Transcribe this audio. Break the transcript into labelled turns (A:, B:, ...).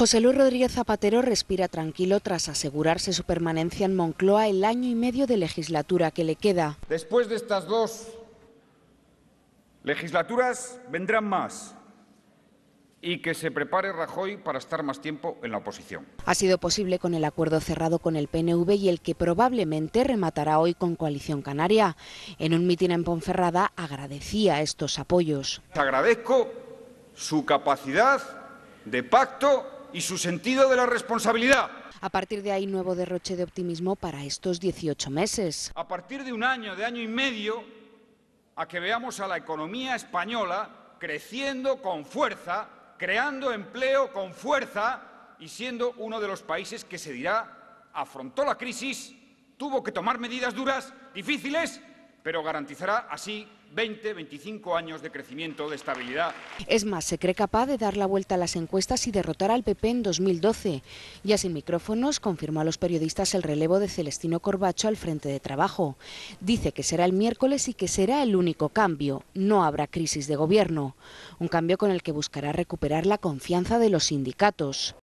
A: José Luis Rodríguez Zapatero respira tranquilo tras asegurarse su permanencia en Moncloa el año y medio de legislatura que le queda.
B: Después de estas dos legislaturas vendrán más y que se prepare Rajoy para estar más tiempo en la oposición.
A: Ha sido posible con el acuerdo cerrado con el PNV y el que probablemente rematará hoy con Coalición Canaria. En un mitin en Ponferrada agradecía estos apoyos.
B: Agradezco su capacidad de pacto y su sentido de la responsabilidad.
A: A partir de ahí, nuevo derroche de optimismo para estos 18 meses.
B: A partir de un año, de año y medio, a que veamos a la economía española creciendo con fuerza, creando empleo con fuerza y siendo uno de los países que se dirá afrontó la crisis, tuvo que tomar medidas duras, difíciles, pero garantizará así 20, 25 años de crecimiento, de estabilidad.
A: Es más, se cree capaz de dar la vuelta a las encuestas y derrotar al PP en 2012. Ya sin micrófonos, confirmó a los periodistas el relevo de Celestino Corbacho al frente de trabajo. Dice que será el miércoles y que será el único cambio. No habrá crisis de gobierno. Un cambio con el que buscará recuperar la confianza de los sindicatos.